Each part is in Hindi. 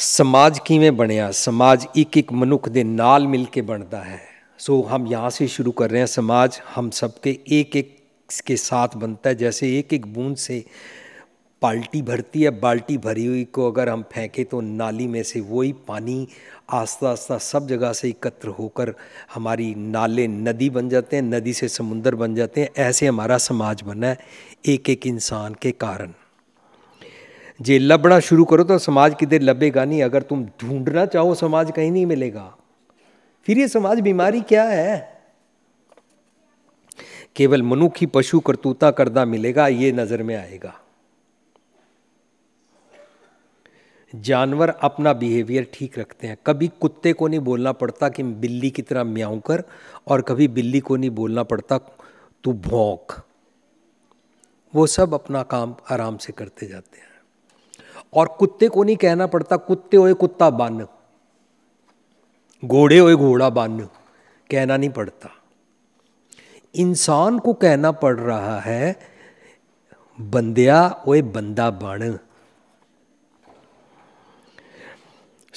समाज किमें बनया समाज एक एक मनुख दे नाल मिल के बनता है सो हम यहाँ से शुरू कर रहे हैं समाज हम ਸਭ ਕੇ एक एक के साथ बनता है जैसे एक एक बूंद से बाल्टी भरती है बाल्टी भरी हुई को अगर हम फेंकें तो नाली में से वही पानी आस्ता आस्ता सब जगह से एकत्र होकर हमारी नाले नदी बन जाते हैं नदी से समुंदर बन जाते हैं ऐसे हमारा समाज बना है एक एक इंसान के कारण जे लबना शुरू करो तो समाज किधर लबेगा नहीं अगर तुम ढूंढना चाहो समाज कहीं नहीं मिलेगा फिर ये समाज बीमारी क्या है केवल मनुखी पशु करतूता करदा मिलेगा ये नजर में आएगा जानवर अपना बिहेवियर ठीक रखते हैं कभी कुत्ते को नहीं बोलना पड़ता कि बिल्ली की तरह म्याऊं कर और कभी बिल्ली को नहीं बोलना पड़ता तू भौंक वो सब अपना काम आराम से करते जाते हैं और कुत्ते को नहीं कहना पड़ता कुत्ते होए कुत्ता बन घोड़े होए घोड़ा बन कहना नहीं पड़ता इंसान को कहना पड़ रहा है बंदिया ओए बंदा बन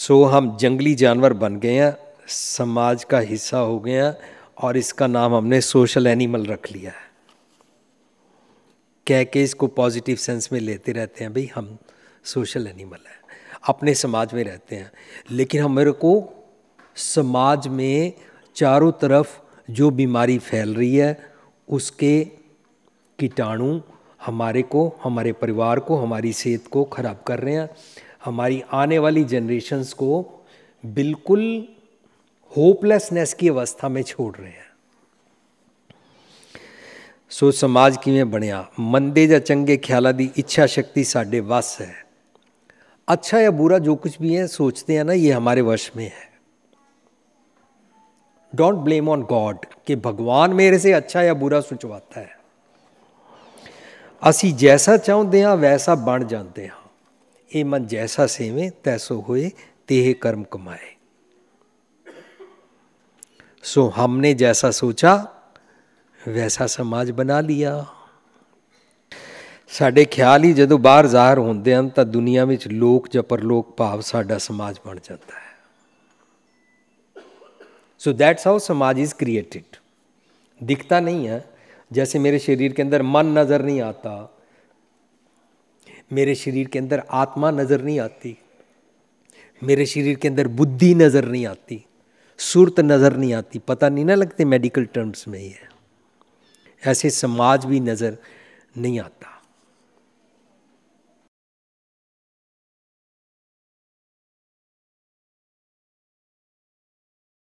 सो हम जंगली जानवर बन गए हैं समाज का हिस्सा हो गए हैं और इसका नाम हमने सोशल एनिमल रख लिया है कह के इसको पॉजिटिव सेंस में लेते रहते हैं भाई हम सोशल एनिमल है अपने समाज में रहते हैं लेकिन मेरे को समाज में चारों तरफ जो बीमारी फैल रही है उसके कीटाणु हमारे को हमारे परिवार को हमारी सेहत को ख़राब कर रहे हैं हमारी आने वाली जनरेशन्स को बिल्कुल होपलेसनेस की अवस्था में छोड़ रहे हैं सो समाज ਕਿਵੇਂ बनिया मंदे या चंगे ख्याल की इच्छा शक्ति साढ़े वस है अच्छा या बुरा जो कुछ भी है सोचते हैं ना ये हमारे वश में है डोंट ब्लेम ऑन गॉड कि भगवान मेरे से अच्छा या बुरा सोचवाता है असी जैसा चाहते हाँ वैसा बन जाते हाँ ये मन जैसा सेवे तैसो होए ਤੇਹ कर्म कमाए सो हमने जैसा सोचा वैसा समाज बना लिया साढ़े ख्याल ही जो ਬਾਹਰ ਜ਼ਾਹਰ होंगे तो दुनिया में लोग ज परलोक भाव साढ़ा समाज बन जाता है सो ਸੋ ਦੈਟਸ समाज इज़ ਇਜ਼ दिखता नहीं है जैसे मेरे शरीर के अंदर मन नज़र नहीं आता मेरे शरीर के अंदर आत्मा नज़र नहीं आती मेरे शरीर के अंदर बुद्धि नज़र नहीं आती सुरत नज़र नहीं आती पता नहीं ना लगते मेडिकल टर्म्स में ही है ऐसे समाज भी नज़र नहीं आता